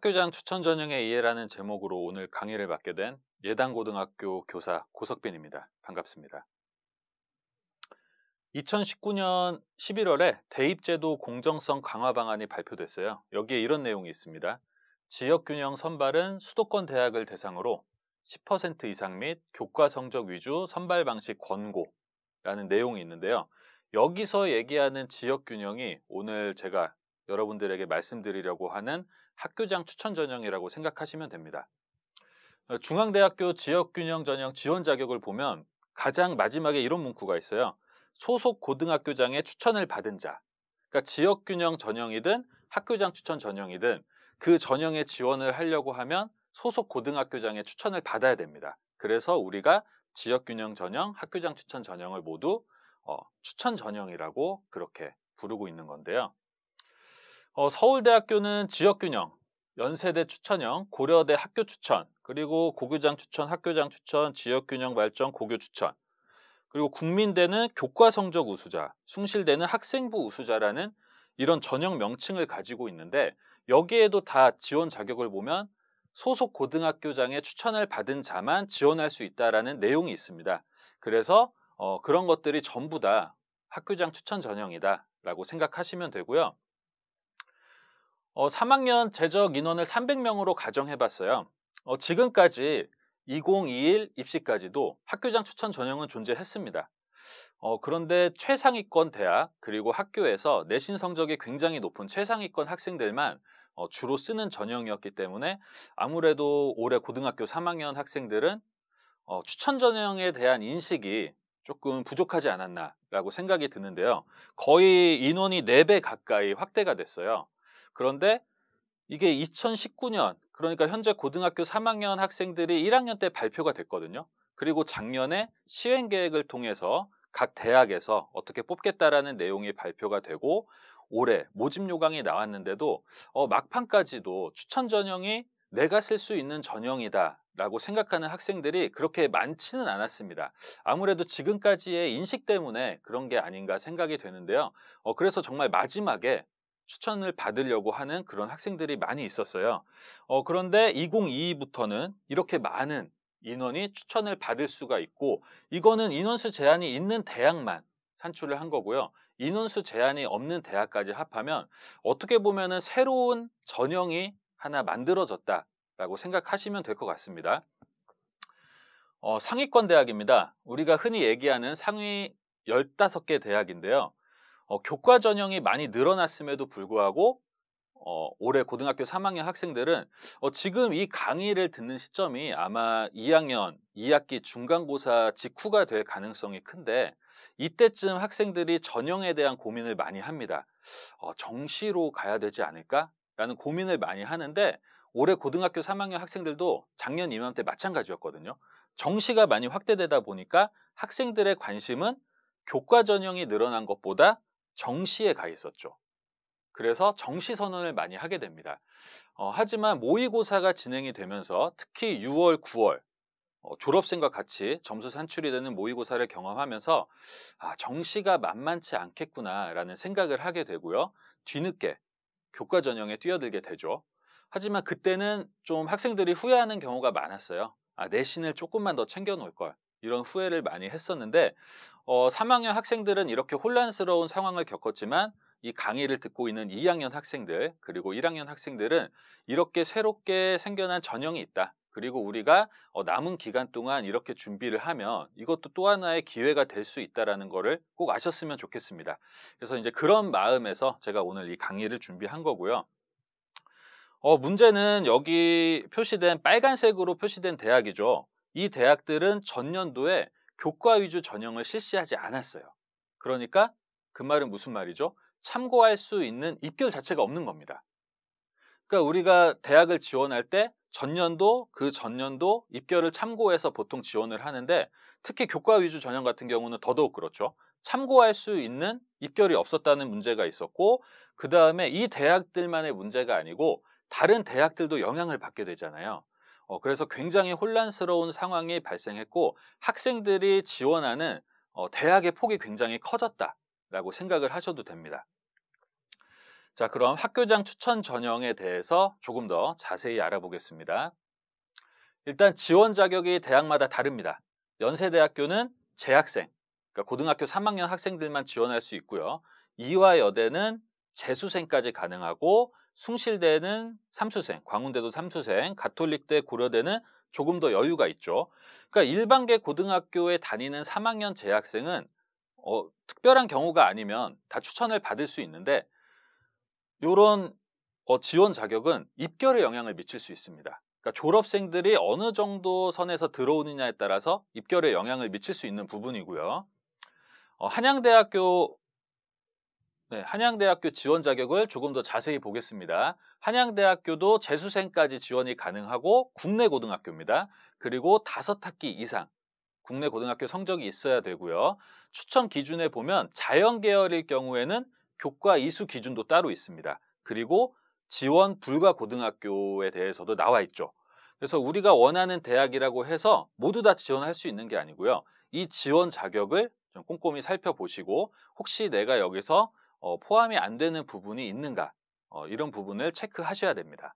학교장 추천 전형의 이해라는 제목으로 오늘 강의를 맡게 된예당고등학교 교사 고석빈입니다. 반갑습니다. 2019년 11월에 대입제도 공정성 강화 방안이 발표됐어요. 여기에 이런 내용이 있습니다. 지역균형 선발은 수도권 대학을 대상으로 10% 이상 및 교과 성적 위주 선발 방식 권고라는 내용이 있는데요. 여기서 얘기하는 지역균형이 오늘 제가 여러분들에게 말씀드리려고 하는 학교장 추천 전형이라고 생각하시면 됩니다. 어, 중앙대학교 지역균형 전형 지원 자격을 보면 가장 마지막에 이런 문구가 있어요. 소속 고등학교장의 추천을 받은 자. 그러니까 지역균형 전형이든 학교장 추천 전형이든 그 전형에 지원을 하려고 하면 소속 고등학교장의 추천을 받아야 됩니다. 그래서 우리가 지역균형 전형, 학교장 추천 전형을 모두 어, 추천 전형이라고 그렇게 부르고 있는 건데요. 어, 서울대학교는 지역균형, 연세대 추천형, 고려대 학교 추천, 그리고 고교장 추천, 학교장 추천, 지역균형 발전, 고교 추천. 그리고 국민대는 교과 성적 우수자, 숭실대는 학생부 우수자라는 이런 전형 명칭을 가지고 있는데 여기에도 다 지원 자격을 보면 소속 고등학교장의 추천을 받은 자만 지원할 수 있다라는 내용이 있습니다. 그래서 어, 그런 것들이 전부 다 학교장 추천 전형이다라고 생각하시면 되고요. 어, 3학년 재적 인원을 300명으로 가정해봤어요. 어, 지금까지 2021 입시까지도 학교장 추천 전형은 존재했습니다. 어, 그런데 최상위권 대학 그리고 학교에서 내신 성적이 굉장히 높은 최상위권 학생들만 어, 주로 쓰는 전형이었기 때문에 아무래도 올해 고등학교 3학년 학생들은 어, 추천 전형에 대한 인식이 조금 부족하지 않았나라고 생각이 드는데요. 거의 인원이 4배 가까이 확대가 됐어요. 그런데 이게 2019년 그러니까 현재 고등학교 3학년 학생들이 1학년 때 발표가 됐거든요. 그리고 작년에 시행 계획을 통해서 각 대학에서 어떻게 뽑겠다라는 내용이 발표가 되고 올해 모집 요강이 나왔는데도 어, 막판까지도 추천 전형이 내가 쓸 수 있는 전형이다 라고 생각하는 학생들이 그렇게 많지는 않았습니다. 아무래도 지금까지의 인식 때문에 그런 게 아닌가 생각이 되는데요. 어, 그래서 정말 마지막에 추천을 받으려고 하는 그런 학생들이 많이 있었어요. 어, 그런데 2022부터는 이렇게 많은 인원이 추천을 받을 수가 있고 이거는 인원수 제한이 있는 대학만 산출을 한 거고요. 인원수 제한이 없는 대학까지 합하면 어떻게 보면 새로운 전형이 하나 만들어졌다라고 생각하시면 될 것 같습니다. 어, 상위권 대학입니다. 우리가 흔히 얘기하는 상위 15개 대학인데요. 어, 교과 전형이 많이 늘어났음에도 불구하고 어, 올해 고등학교 3학년 학생들은 어, 지금 이 강의를 듣는 시점이 아마 2학년 2학기 중간고사 직후가 될 가능성이 큰데 이때쯤 학생들이 전형에 대한 고민을 많이 합니다. 어, 정시로 가야 되지 않을까라는 고민을 많이 하는데 올해 고등학교 3학년 학생들도 작년 이맘때 마찬가지였거든요. 정시가 많이 확대되다 보니까 학생들의 관심은 교과 전형이 늘어난 것보다 정시에 가 있었죠. 그래서 정시 선언을 많이 하게 됩니다. 어, 하지만 모의고사가 진행이 되면서 특히 6월, 9월 어, 졸업생과 같이 점수 산출이 되는 모의고사를 경험하면서 아, 정시가 만만치 않겠구나라는 생각을 하게 되고요. 뒤늦게 교과 전형에 뛰어들게 되죠. 하지만 그때는 좀 학생들이 후회하는 경우가 많았어요. 아, 내신을 조금만 더 챙겨놓을 걸. 이런 후회를 많이 했었는데 어, 3학년 학생들은 이렇게 혼란스러운 상황을 겪었지만 이 강의를 듣고 있는 2학년 학생들 그리고 1학년 학생들은 이렇게 새롭게 생겨난 전형이 있다. 그리고 우리가 어, 남은 기간 동안 이렇게 준비를 하면 이것도 또 하나의 기회가 될 수 있다라는 거를 꼭 아셨으면 좋겠습니다. 그래서 이제 그런 마음에서 제가 오늘 이 강의를 준비한 거고요. 어, 문제는 여기 표시된 빨간색으로 표시된 대학이죠. 이 대학들은 전년도에 교과 위주 전형을 실시하지 않았어요. 그러니까 그 말은 무슨 말이죠? 참고할 수 있는 입결 자체가 없는 겁니다. 그러니까 우리가 대학을 지원할 때 전년도 그 전년도 입결을 참고해서 보통 지원을 하는데 특히 교과 위주 전형 같은 경우는 더더욱 그렇죠. 참고할 수 있는 입결이 없었다는 문제가 있었고 그 다음에 이 대학들만의 문제가 아니고 다른 대학들도 영향을 받게 되잖아요. 어, 그래서 굉장히 혼란스러운 상황이 발생했고 학생들이 지원하는 어, 대학의 폭이 굉장히 커졌다라고 생각을 하셔도 됩니다. 자, 그럼 학교장 추천 전형에 대해서 조금 더 자세히 알아보겠습니다. 일단 지원 자격이 대학마다 다릅니다. 연세대학교는 재학생, 그러니까 고등학교 3학년 학생들만 지원할 수 있고요. 이화여대는 재수생까지 가능하고 숭실대는 삼수생, 광운대도 삼수생, 가톨릭대 고려대는 조금 더 여유가 있죠. 그러니까 일반계 고등학교에 다니는 3학년 재학생은 어, 특별한 경우가 아니면 다 추천을 받을 수 있는데 이런 어, 지원 자격은 입결에 영향을 미칠 수 있습니다. 그러니까 졸업생들이 어느 정도 선에서 들어오느냐에 따라서 입결에 영향을 미칠 수 있는 부분이고요. 어, 한양대학교 네, 한양대학교 지원 자격을 조금 더 자세히 보겠습니다. 한양대학교도 재수생까지 지원이 가능하고 국내 고등학교입니다. 그리고 다섯 학기 이상 국내 고등학교 성적이 있어야 되고요. 추천 기준에 보면 자연 계열일 경우에는 교과 이수 기준도 따로 있습니다. 그리고 지원 불가 고등학교에 대해서도 나와 있죠. 그래서 우리가 원하는 대학이라고 해서 모두 다 지원할 수 있는 게 아니고요. 이 지원 자격을 좀 꼼꼼히 살펴보시고 혹시 내가 여기서 어, 포함이 안 되는 부분이 있는가 어, 이런 부분을 체크하셔야 됩니다.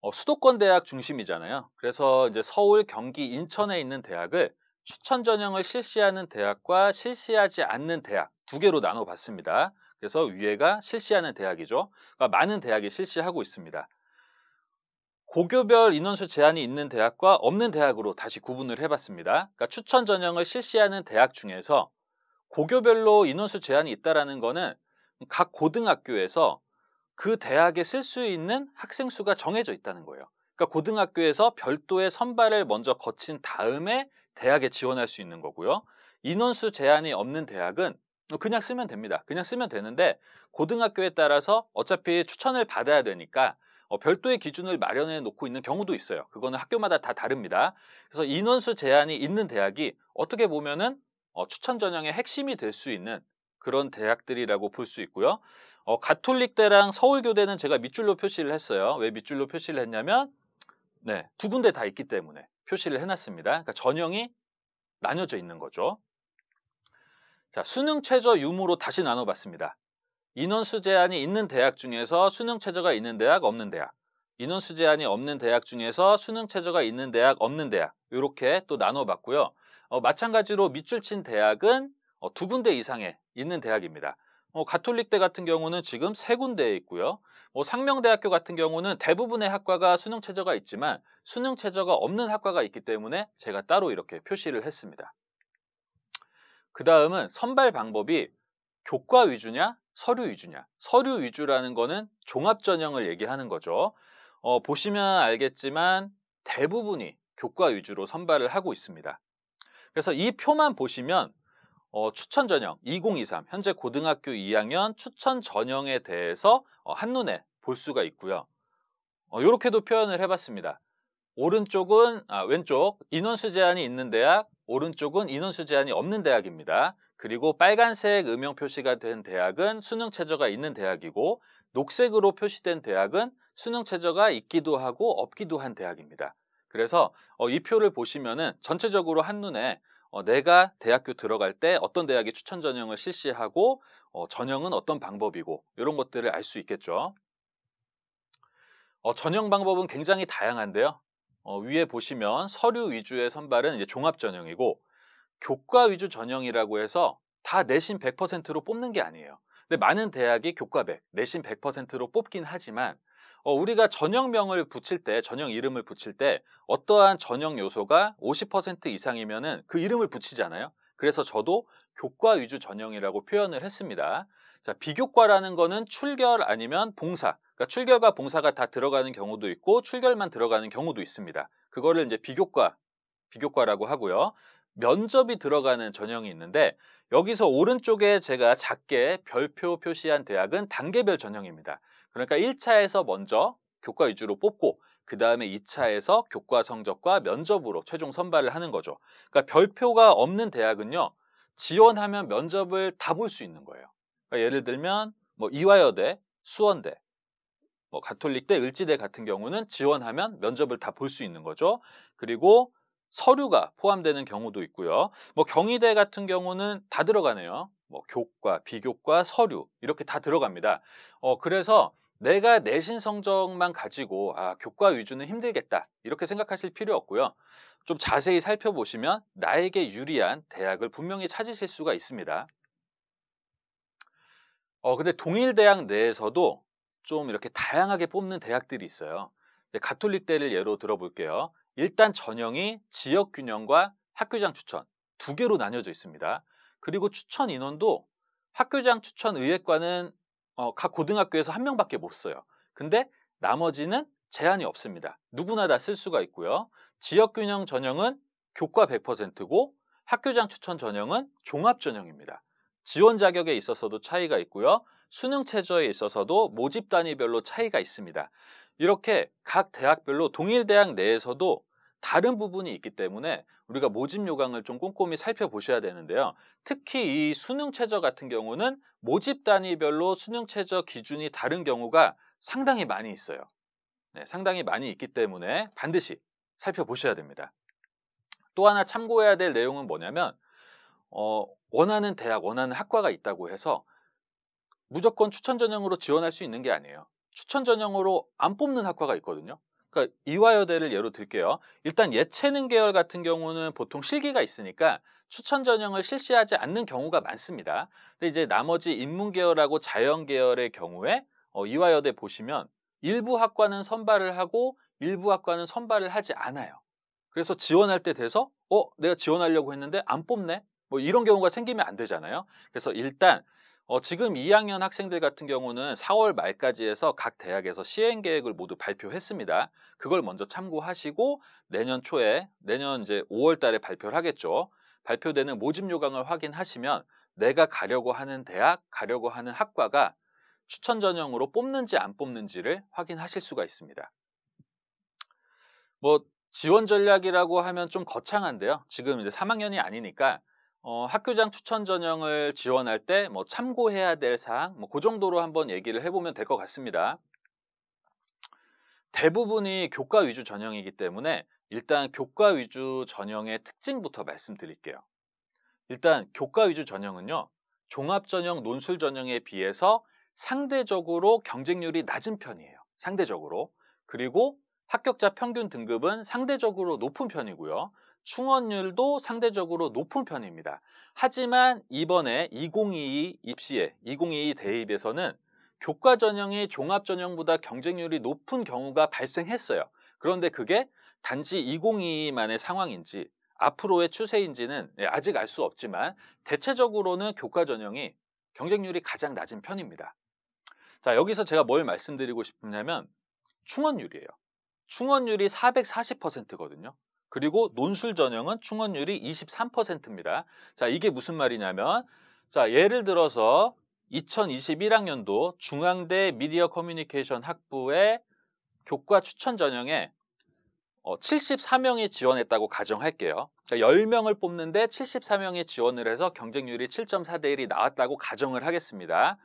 어, 수도권 대학 중심이잖아요. 그래서 이제 서울, 경기, 인천에 있는 대학을 추천 전형을 실시하는 대학과 실시하지 않는 대학 두 개로 나눠봤습니다. 그래서 위에가 실시하는 대학이죠. 그러니까 많은 대학이 실시하고 있습니다. 고교별 인원수 제한이 있는 대학과 없는 대학으로 다시 구분을 해봤습니다. 그러니까 추천 전형을 실시하는 대학 중에서 고교별로 인원수 제한이 있다라는 거는 각 고등학교에서 그 대학에 쓸 수 있는 학생 수가 정해져 있다는 거예요. 그러니까 고등학교에서 별도의 선발을 먼저 거친 다음에 대학에 지원할 수 있는 거고요. 인원수 제한이 없는 대학은 그냥 쓰면 됩니다. 그냥 쓰면 되는데 고등학교에 따라서 어차피 추천을 받아야 되니까 어, 별도의 기준을 마련해 놓고 있는 경우도 있어요. 그거는 학교마다 다 다릅니다. 그래서 인원수 제한이 있는 대학이 어떻게 보면은 어, 추천 전형의 핵심이 될 수 있는 그런 대학들이라고 볼 수 있고요. 어, 가톨릭대랑 서울교대는 제가 밑줄로 표시를 했어요. 왜 밑줄로 표시를 했냐면 네, 두 군데 다 있기 때문에 표시를 해놨습니다. 그러니까 전형이 나뉘어져 있는 거죠. 자, 수능 최저 유무로 다시 나눠봤습니다. 인원수 제한이 있는 대학 중에서 수능 최저가 있는 대학, 없는 대학. 인원수 제한이 없는 대학 중에서 수능 최저가 있는 대학, 없는 대학. 이렇게 또 나눠봤고요. 어, 마찬가지로 밑줄 친 대학은 어, 두 군데 이상에 있는 대학입니다. 어, 가톨릭대 같은 경우는 지금 세 군데에 있고요. 뭐 상명대학교 같은 경우는 대부분의 학과가 수능 체저가 있지만 수능 체저가 없는 학과가 있기 때문에 제가 따로 이렇게 표시를 했습니다. 그 다음은 선발 방법이 교과 위주냐 서류 위주냐 서류 위주라는 거는 종합 전형을 얘기하는 거죠. 어, 보시면 알겠지만 대부분이 교과 위주로 선발을 하고 있습니다. 그래서 이 표만 보시면 어, 추천 전형 2023 현재 고등학교 2학년 추천 전형에 대해서 어, 한눈에 볼 수가 있고요. 이렇게도 어, 표현을 해봤습니다. 오른쪽은 아, 왼쪽 인원수 제한이 있는 대학, 오른쪽은 인원수 제한이 없는 대학입니다. 그리고 빨간색 음영 표시가 된 대학은 수능 최저가 있는 대학이고 녹색으로 표시된 대학은 수능 최저가 있기도 하고 없기도 한 대학입니다. 그래서 어, 이 표를 보시면은 전체적으로 한눈에 어, 내가 대학교 들어갈 때 어떤 대학이 추천 전형을 실시하고 어, 전형은 어떤 방법이고 이런 것들을 알 수 있겠죠. 어, 전형 방법은 굉장히 다양한데요. 어, 위에 보시면 서류 위주의 선발은 종합 전형이고 교과 위주 전형이라고 해서 다 내신 100%로 뽑는 게 아니에요. 근데 많은 대학이 교과백, 내신 100%로 뽑긴 하지만 어, 우리가 전형명을 붙일 때, 전형 이름을 붙일 때 어떠한 전형 요소가 50%이상이면그 이름을 붙이잖아요. 그래서 저도 교과 위주 전형이라고 표현을 했습니다. 자, 비교과라는 거는 출결 아니면 봉사. 그러니까 출결과 봉사가 다 들어가는 경우도 있고 출결만 들어가는 경우도 있습니다. 그거를 이제 비교과, 비교과라고 하고요. 면접이 들어가는 전형이 있는데 여기서 오른쪽에 제가 작게 별표 표시한 대학은 단계별 전형입니다. 그러니까 1차에서 먼저 교과 위주로 뽑고 그 다음에 2차에서 교과 성적과 면접으로 최종 선발을 하는 거죠. 그러니까 별표가 없는 대학은요. 지원하면 면접을 다 볼 수 있는 거예요. 그러니까 예를 들면 뭐 이화여대, 수원대, 뭐 가톨릭대, 을지대 같은 경우는 지원하면 면접을 다 볼 수 있는 거죠. 그리고 서류가 포함되는 경우도 있고요. 뭐 경희대 같은 경우는 다 들어가네요. 뭐 교과, 비교과, 서류 이렇게 다 들어갑니다. 어 그래서 내가 내신 성적만 가지고 아 교과 위주는 힘들겠다 이렇게 생각하실 필요 없고요. 좀 자세히 살펴보시면 나에게 유리한 대학을 분명히 찾으실 수가 있습니다. 어 근데 동일 대학 내에서도 좀 이렇게 다양하게 뽑는 대학들이 있어요. 네, 가톨릭대를 예로 들어볼게요. 일단 전형이 지역 균형과 학교장 추천 두 개로 나뉘어져 있습니다. 그리고 추천 인원도 학교장 추천 의예과는 어, 각 고등학교에서 한 명밖에 못 써요. 근데 나머지는 제한이 없습니다. 누구나 다 쓸 수가 있고요. 지역 균형 전형은 교과 100%고 학교장 추천 전형은 종합 전형입니다. 지원 자격에 있어서도 차이가 있고요. 수능 체저에 있어서도 모집 단위별로 차이가 있습니다. 이렇게 각 대학별로 동일 대학 내에서도 다른 부분이 있기 때문에 우리가 모집 요강을 좀 꼼꼼히 살펴보셔야 되는데요. 특히 이 수능 최저 같은 경우는 모집 단위별로 수능 최저 기준이 다른 경우가 상당히 많이 있어요. 네, 상당히 많이 있기 때문에 반드시 살펴보셔야 됩니다. 또 하나 참고해야 될 내용은 뭐냐면 어, 원하는 대학, 원하는 학과가 있다고 해서 무조건 추천 전형으로 지원할 수 있는 게 아니에요. 추천 전형으로 안 뽑는 학과가 있거든요. 그러니까 이화여대를 예로 들게요. 일단 예체능 계열 같은 경우는 보통 실기가 있으니까 추천 전형을 실시하지 않는 경우가 많습니다. 근데 이제 나머지 인문 계열하고 자연 계열의 경우에 어, 이화여대 보시면 일부 학과는 선발을 하고 일부 학과는 선발을 하지 않아요. 그래서 지원할 때 돼서 어 내가 지원하려고 했는데 안 뽑네 뭐 이런 경우가 생기면 안 되잖아요. 그래서 일단 어, 지금 2학년 학생들 같은 경우는 4월 말까지 해서 각 대학에서 시행 계획을 모두 발표했습니다. 그걸 먼저 참고하시고 내년 초에 내년 이제 5월 달에 발표를 하겠죠. 발표되는 모집 요강을 확인하시면 내가 가려고 하는 대학, 가려고 하는 학과가 추천 전형으로 뽑는지 안 뽑는지를 확인하실 수가 있습니다. 뭐 지원 전략이라고 하면 좀 거창한데요. 지금 이제 3학년이 아니니까 어, 학교장 추천 전형을 지원할 때 뭐 참고해야 될 사항, 뭐 그 정도로 한번 얘기를 해보면 될 것 같습니다. 대부분이 교과 위주 전형이기 때문에 일단 교과 위주 전형의 특징부터 말씀드릴게요. 일단 교과 위주 전형은요, 종합 전형, 논술 전형에 비해서 상대적으로 경쟁률이 낮은 편이에요. 상대적으로. 그리고 합격자 평균 등급은 상대적으로 높은 편이고요. 충원율도 상대적으로 높은 편입니다. 하지만 이번에 2022 입시에 2022 대입에서는 교과 전형이 종합 전형보다 경쟁률이 높은 경우가 발생했어요. 그런데 그게 단지 2022만의 상황인지 앞으로의 추세인지는 예, 아직 알 수 없지만 대체적으로는 교과 전형이 경쟁률이 가장 낮은 편입니다. 자, 여기서 제가 뭘 말씀드리고 싶으냐면 충원율이에요. 충원율이 440%거든요. 그리고 논술 전형은 충원율이 23%입니다. 자, 이게 무슨 말이냐면 자, 예를 들어서 2021학년도 중앙대 미디어 커뮤니케이션 학부의 교과 추천 전형에 74명이 어, 지원했다고 가정할게요. 10명을 그러니까 뽑는데 74명이 지원을 해서 경쟁률이 7.4 대 1이 나왔다고 가정을 하겠습니다.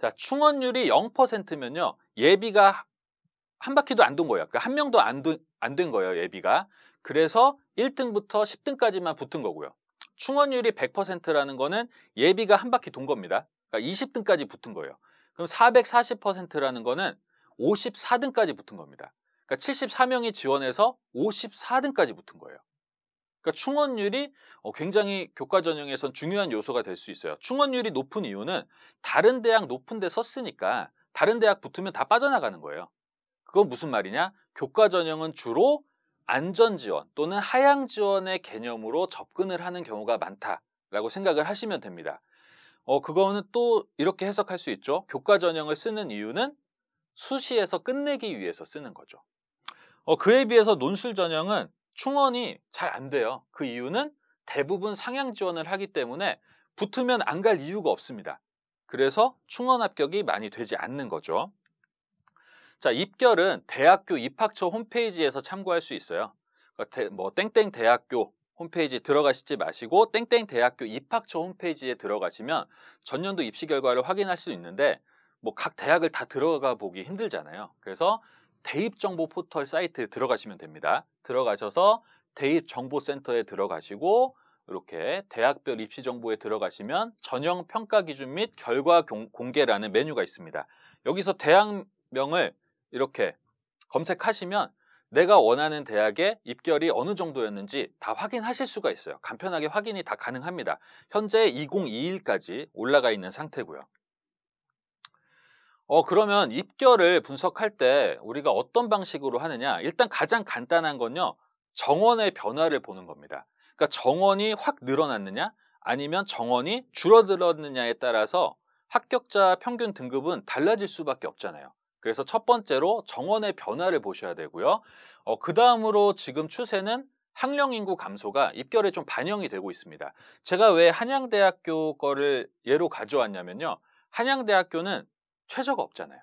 자, 충원율이 0%면요. 예비가 한 바퀴도 안 돈 거예요. 그러니까 한 명도 안 된 거예요, 예비가. 그래서 1등부터 10등까지만 붙은 거고요. 충원율이 100%라는 거는 예비가 한 바퀴 돈 겁니다. 그러니까 20등까지 붙은 거예요. 그럼 440%라는 거는 54등까지 붙은 겁니다. 그러니까 74명이 지원해서 54등까지 붙은 거예요. 그러니까 충원율이 어, 굉장히 교과 전형에선 중요한 요소가 될 수 있어요. 충원율이 높은 이유는 다른 대학 높은 데 섰으니까 다른 대학 붙으면 다 빠져나가는 거예요. 그건 무슨 말이냐? 교과 전형은 주로 안전 지원 또는 하향 지원의 개념으로 접근을 하는 경우가 많다라고 생각을 하시면 됩니다. 어, 그거는 또 이렇게 해석할 수 있죠. 교과 전형을 쓰는 이유는 수시에서 끝내기 위해서 쓰는 거죠. 어, 그에 비해서 논술 전형은 충원이 잘 안 돼요. 그 이유는 대부분 상향 지원을 하기 때문에 붙으면 안 갈 이유가 없습니다. 그래서 충원 합격이 많이 되지 않는 거죠. 자, 입결은 대학교 입학처 홈페이지에서 참고할 수 있어요. 그러니까 뭐 땡땡 대학교 홈페이지 들어가시지 마시고 땡땡 대학교 입학처 홈페이지에 들어가시면 전년도 입시 결과를 확인할 수 있는데 뭐 각 대학을 다 들어가 보기 힘들잖아요. 그래서 대입 정보 포털 사이트에 들어가시면 됩니다. 들어가셔서 대입 정보센터에 들어가시고 이렇게 대학별 입시 정보에 들어가시면 전형 평가 기준 및 결과 공개라는 메뉴가 있습니다. 여기서 대학명을 이렇게 검색하시면 내가 원하는 대학의 입결이 어느 정도였는지 다 확인하실 수가 있어요. 간편하게 확인이 다 가능합니다. 현재 2021까지 올라가 있는 상태고요. 어, 그러면 입결을 분석할 때 우리가 어떤 방식으로 하느냐? 일단 가장 간단한 건요. 정원의 변화를 보는 겁니다. 그러니까 정원이 확 늘어났느냐? 아니면 정원이 줄어들었느냐에 따라서 합격자 평균 등급은 달라질 수밖에 없잖아요. 그래서 첫 번째로 정원의 변화를 보셔야 되고요. 어, 그 다음으로 지금 추세는 학령 인구 감소가 입결에 좀 반영이 되고 있습니다. 제가 왜 한양대학교 거를 예로 가져왔냐면요. 한양대학교는 최저가 없잖아요.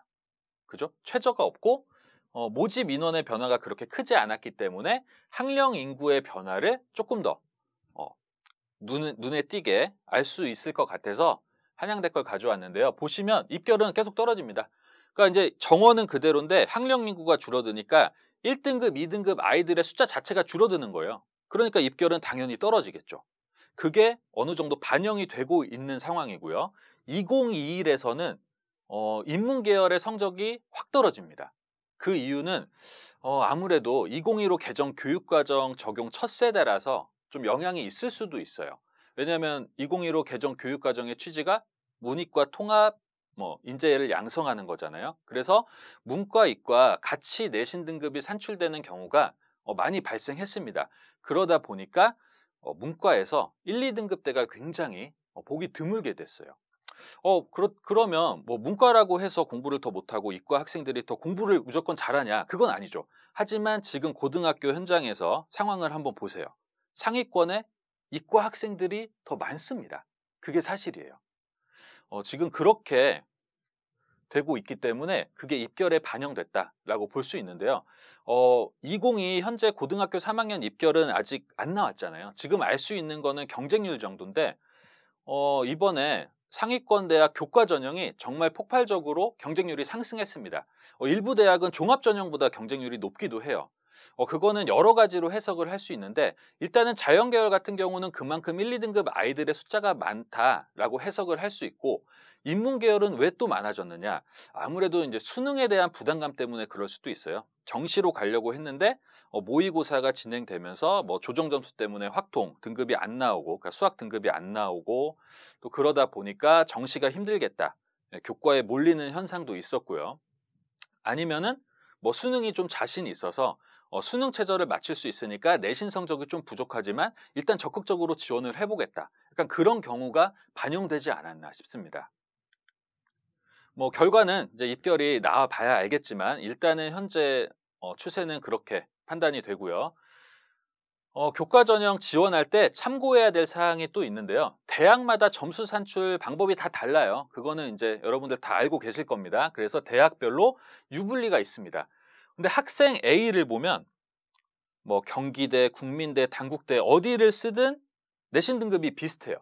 그죠? 최저가 없고 어, 모집 인원의 변화가 그렇게 크지 않았기 때문에 학령 인구의 변화를 조금 더 어, 눈, 눈에 띄게 알 수 있을 것 같아서 한양대 걸 가져왔는데요. 보시면 입결은 계속 떨어집니다. 그러니까 이제 정원은 그대로인데 학령 인구가 줄어드니까 1등급, 2등급 아이들의 숫자 자체가 줄어드는 거예요. 그러니까 입결은 당연히 떨어지겠죠. 그게 어느 정도 반영이 되고 있는 상황이고요. 2021에서는 어, 인문 계열의 성적이 확 떨어집니다. 그 이유는 어, 아무래도 2015 개정 교육과정 적용 첫 세대라서 좀 영향이 있을 수도 있어요. 왜냐하면 2015 개정 교육과정의 취지가 문익과 통합 뭐 인재를 양성하는 거잖아요. 그래서 문과 이과 같이 내신 등급이 산출되는 경우가 어, 많이 발생했습니다. 그러다 보니까 어, 문과에서 1, 2등급대가 굉장히 어, 보기 드물게 됐어요. 어, 그러, 그러면 뭐 문과라고 해서 공부를 더 못하고 이과 학생들이 더 공부를 무조건 잘하냐? 그건 아니죠. 하지만 지금 고등학교 현장에서 상황을 한번 보세요. 상위권에 이과 학생들이 더 많습니다. 그게 사실이에요. 어, 지금 그렇게 되고 있기 때문에 그게 입결에 반영됐다라고 볼 수 있는데요. 어, 2022 현재 고등학교 3학년 입결은 아직 안 나왔잖아요. 지금 알 수 있는 거는 경쟁률 정도인데 어, 이번에 상위권 대학 교과 전형이 정말 폭발적으로 경쟁률이 상승했습니다. 어, 일부 대학은 종합 전형보다 경쟁률이 높기도 해요. 어, 그거는 여러 가지로 해석을 할 수 있는데 일단은 자연계열 같은 경우는 그만큼 1, 2등급 아이들의 숫자가 많다라고 해석을 할 수 있고 인문계열은 왜 또 많아졌느냐 아무래도 이제 수능에 대한 부담감 때문에 그럴 수도 있어요. 정시로 가려고 했는데 어, 모의고사가 진행되면서 뭐 조정 점수 때문에 확통 등급이 안 나오고 그러니까 수학 등급이 안 나오고 또 그러다 보니까 정시가 힘들겠다 예, 교과에 몰리는 현상도 있었고요. 아니면은 뭐 수능이 좀 자신이 있어서 어, 수능 최저를 맞출 수 있으니까 내신 성적이 좀 부족하지만 일단 적극적으로 지원을 해보겠다. 약간 그런 경우가 반영되지 않았나 싶습니다. 뭐 결과는 이제 입결이 나와 봐야 알겠지만 일단은 현재 어, 추세는 그렇게 판단이 되고요. 어, 교과 전형 지원할 때 참고해야 될 사항이 또 있는데요. 대학마다 점수 산출 방법이 다 달라요. 그거는 이제 여러분들 다 알고 계실 겁니다. 그래서 대학별로 유불리가 있습니다. 근데 학생 A를 보면 뭐 경기대, 국민대, 당국대 어디를 쓰든 내신 등급이 비슷해요.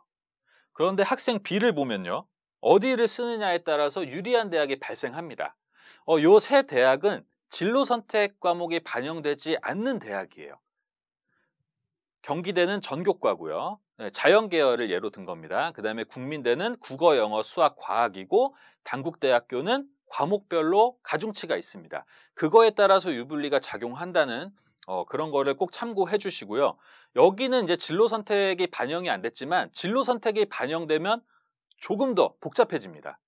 그런데 학생 B를 보면요. 어디를 쓰느냐에 따라서 유리한 대학이 발생합니다. 어, 요세 대학은 진로 선택 과목이 반영되지 않는 대학이에요. 경기대는 전교과고요. 네, 자연계열을 예로 든 겁니다. 그 다음에 국민대는 국어, 영어, 수학, 과학이고 당국대학교는 과목별로 가중치가 있습니다. 그거에 따라서 유불리가 작용한다는 어, 그런 거를 꼭 참고해 주시고요. 여기는 이제 진로 선택이 반영이 안 됐지만 진로 선택이 반영되면 조금 더 복잡해집니다.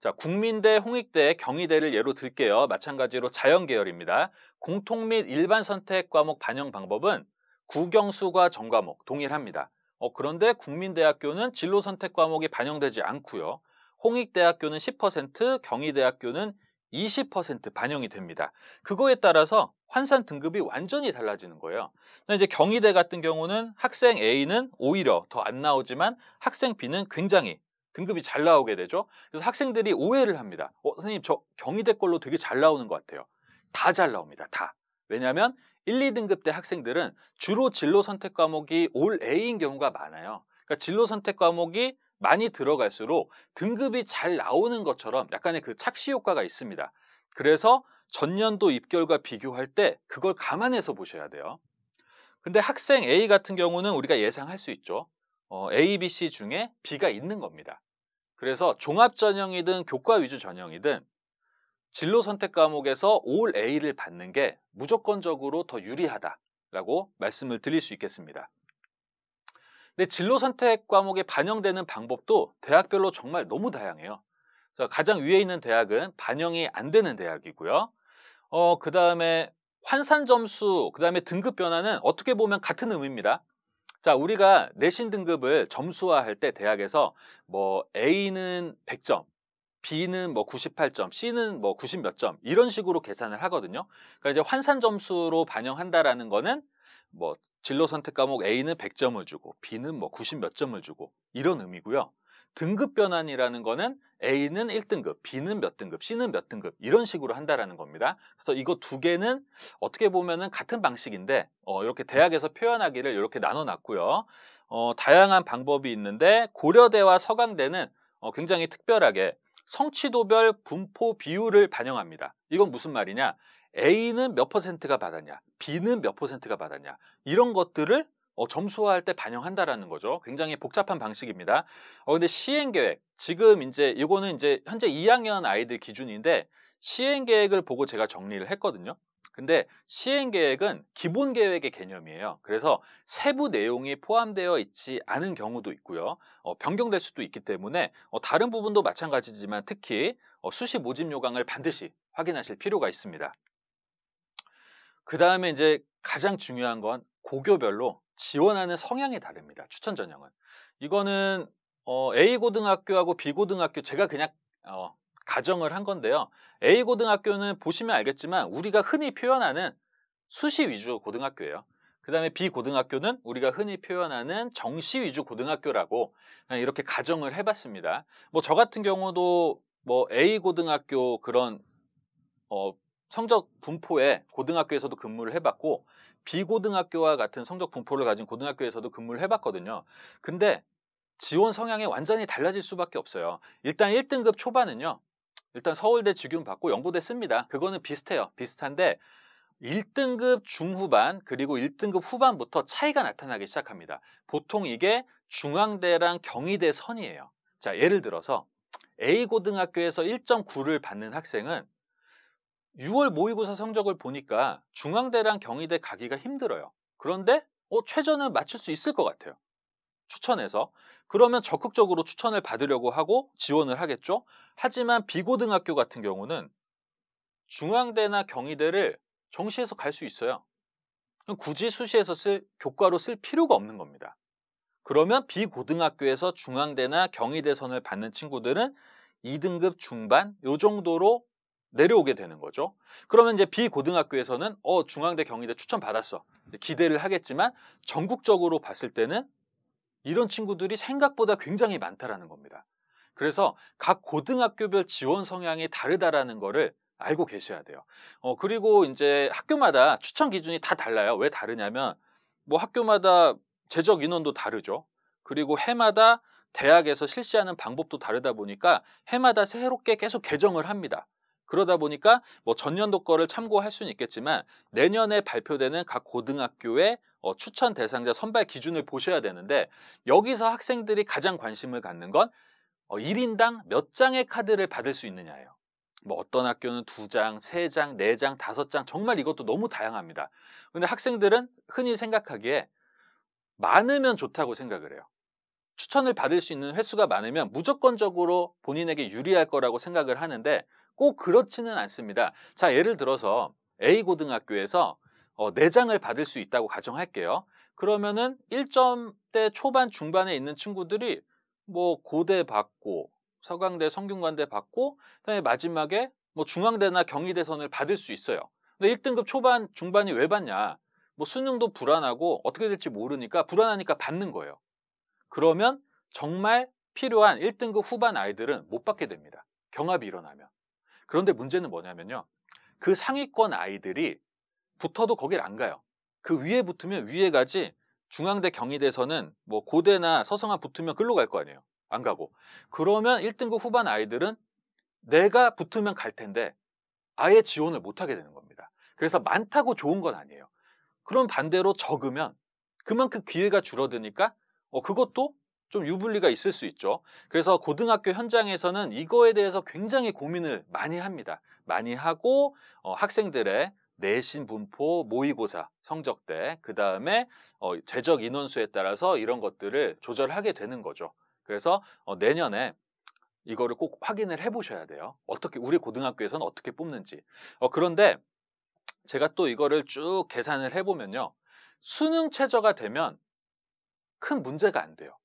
자, 국민대, 홍익대, 경희대를 예로 들게요. 마찬가지로 자연계열입니다. 공통 및 일반 선택 과목 반영 방법은 국영수과 전과목 동일합니다. 어, 그런데 국민대학교는 진로 선택 과목이 반영되지 않고요. 홍익대학교는 10%, 경희대학교는 20% 반영이 됩니다. 그거에 따라서 환산 등급이 완전히 달라지는 거예요. 그러니까 이제 경희대 같은 경우는 학생 A는 오히려 더 안 나오지만 학생 B는 굉장히 등급이 잘 나오게 되죠. 그래서 학생들이 오해를 합니다. 어, 선생님, 저 경희대 걸로 되게 잘 나오는 것 같아요. 다 잘 나옵니다. 다. 왜냐하면 1, 2등급 대 학생들은 주로 진로 선택 과목이 올 A인 경우가 많아요. 그러니까 진로 선택 과목이 많이 들어갈수록 등급이 잘 나오는 것처럼 약간의 그 착시 효과가 있습니다. 그래서 전년도 입결과 비교할 때 그걸 감안해서 보셔야 돼요. 근데 학생 A 같은 경우는 우리가 예상할 수 있죠. 어, A, B, C 중에 B가 있는 겁니다. 그래서 종합 전형이든 교과 위주 전형이든 진로 선택 과목에서 올 A를 받는 게 무조건적으로 더 유리하다라고 말씀을 드릴 수 있겠습니다. 근데 진로 선택 과목에 반영되는 방법도 대학별로 정말 너무 다양해요. 가장 위에 있는 대학은 반영이 안 되는 대학이고요. 어, 그 다음에 환산 점수, 그 다음에 등급 변화는 어떻게 보면 같은 의미입니다. 자, 우리가 내신 등급을 점수화할 때 대학에서 뭐 A는 100점, B는 뭐 98점, C는 뭐 90 몇 점 이런 식으로 계산을 하거든요. 그러니까 이제 환산 점수로 반영한다라는 거는 뭐 진로 선택 과목 A는 100점을 주고 B는 뭐 90몇 점을 주고 이런 의미고요. 등급 변환이라는 거는 A는 1등급, B는 몇 등급, C는 몇 등급 이런 식으로 한다라는 겁니다. 그래서 이거 두 개는 어떻게 보면은 같은 방식인데 어, 이렇게 대학에서 표현하기를 이렇게 나눠놨고요. 어, 다양한 방법이 있는데 고려대와 서강대는 어, 굉장히 특별하게 성취도별 분포 비율을 반영합니다. 이건 무슨 말이냐? A는 몇 퍼센트가 받았냐, B는 몇 퍼센트가 받았냐 이런 것들을 어, 점수화할 때 반영한다라는 거죠. 굉장히 복잡한 방식입니다. 어, 근데 시행계획 지금 이제 이거는 이제 현재 2학년 아이들 기준인데 시행계획을 보고 제가 정리를 했거든요. 근데 시행계획은 기본계획의 개념이에요. 그래서 세부 내용이 포함되어 있지 않은 경우도 있고요. 어, 변경될 수도 있기 때문에 어, 다른 부분도 마찬가지지만 특히 어, 수시 모집 요강을 반드시 확인하실 필요가 있습니다. 그 다음에 이제 가장 중요한 건 고교별로 지원하는 성향이 다릅니다. 추천 전형은. 이거는 어, A고등학교하고 B고등학교 제가 그냥 어, 가정을 한 건데요. A고등학교는 보시면 알겠지만 우리가 흔히 표현하는 수시 위주 고등학교예요. 그 다음에 b 고등학교는 우리가 흔히 표현하는 정시 위주 고등학교라고 이렇게 가정을 해봤습니다. 뭐 저 같은 경우도 뭐 A고등학교 그런 어, 성적 분포에 고등학교에서도 근무를 해봤고 비고등학교와 같은 성적 분포를 가진 고등학교에서도 근무를 해봤거든요. 근데 지원 성향이 완전히 달라질 수밖에 없어요. 일단 1등급 초반은요. 일단 서울대 직용 받고 연고대 씁니다. 그거는 비슷해요. 비슷한데 1등급 중후반 그리고 1등급 후반부터 차이가 나타나기 시작합니다. 보통 이게 중앙대랑 경희대 선이에요. 자, 예를 들어서 A고등학교에서 1.9를 받는 학생은 6월 모의고사 성적을 보니까 중앙대랑 경희대 가기가 힘들어요. 그런데 어, 최전을 맞출 수 있을 것 같아요. 추천해서 그러면 적극적으로 추천을 받으려고 하고 지원을 하겠죠. 하지만 비고등학교 같은 경우는 중앙대나 경희대를 정시에서 갈 수 있어요. 굳이 수시에서 쓸 교과로 쓸 필요가 없는 겁니다. 그러면 비고등학교에서 중앙대나 경희대 선을 받는 친구들은 2등급 중반 요 정도로 내려오게 되는 거죠. 그러면 이제 비고등학교에서는 어 중앙대 경희대 추천 받았어 기대를 하겠지만 전국적으로 봤을 때는 이런 친구들이 생각보다 굉장히 많다라는 겁니다. 그래서 각 고등학교별 지원 성향이 다르다라는 거를 알고 계셔야 돼요. 어 그리고 이제 학교마다 추천 기준이 다 달라요. 왜 다르냐면 뭐 학교마다 재적 인원도 다르죠. 그리고 해마다 대학에서 실시하는 방법도 다르다 보니까 해마다 새롭게 계속 개정을 합니다. 그러다 보니까 뭐 전년도 거를 참고할 수는 있겠지만 내년에 발표되는 각 고등학교의 어, 추천 대상자 선발 기준을 보셔야 되는데 여기서 학생들이 가장 관심을 갖는 건 어, 1인당 몇 장의 카드를 받을 수 있느냐예요. 뭐 어떤 학교는 두 장, 세 장, 네 장, 다섯 장 정말 이것도 너무 다양합니다. 근데 학생들은 흔히 생각하기에 많으면 좋다고 생각을 해요. 추천을 받을 수 있는 횟수가 많으면 무조건적으로 본인에게 유리할 거라고 생각을 하는데 꼭 그렇지는 않습니다. 자, 예를 들어서 A 고등학교에서 어, 4장을 받을 수 있다고 가정할게요. 그러면은 1점대 초반 중반에 있는 친구들이 뭐 고대 받고 서강대 성균관대 받고 그다음에 마지막에 뭐 중앙대나 경희대선을 받을 수 있어요. 근데 1등급 초반 중반이 왜 받냐? 뭐 수능도 불안하고 어떻게 될지 모르니까 불안하니까 받는 거예요. 그러면 정말 필요한 1등급 후반 아이들은 못 받게 됩니다. 경합이 일어나면. 그런데 문제는 뭐냐면요. 그 상위권 아이들이 붙어도 거길 안 가요. 그 위에 붙으면 위에 가지 중앙대 경희대에서는 뭐 고대나 서성아 붙으면 글로 갈 거 아니에요. 안 가고. 그러면 1등급 후반 아이들은 내가 붙으면 갈 텐데 아예 지원을 못 하게 되는 겁니다. 그래서 많다고 좋은 건 아니에요. 그럼 반대로 적으면 그만큼 기회가 줄어드니까 어, 그것도 좀 유불리가 있을 수 있죠. 그래서 고등학교 현장에서는 이거에 대해서 굉장히 고민을 많이 합니다. 많이 하고 어, 학생들의 내신 분포 모의고사 성적대 그 다음에 어, 제적 인원수에 따라서 이런 것들을 조절하게 되는 거죠. 그래서 어, 내년에 이거를 꼭 확인을 해보셔야 돼요. 어떻게 우리 고등학교에서는 어떻게 뽑는지. 어, 그런데 제가 또 이거를 쭉 계산을 해보면요. 수능 최저가 되면 큰 문제가 안 돼요.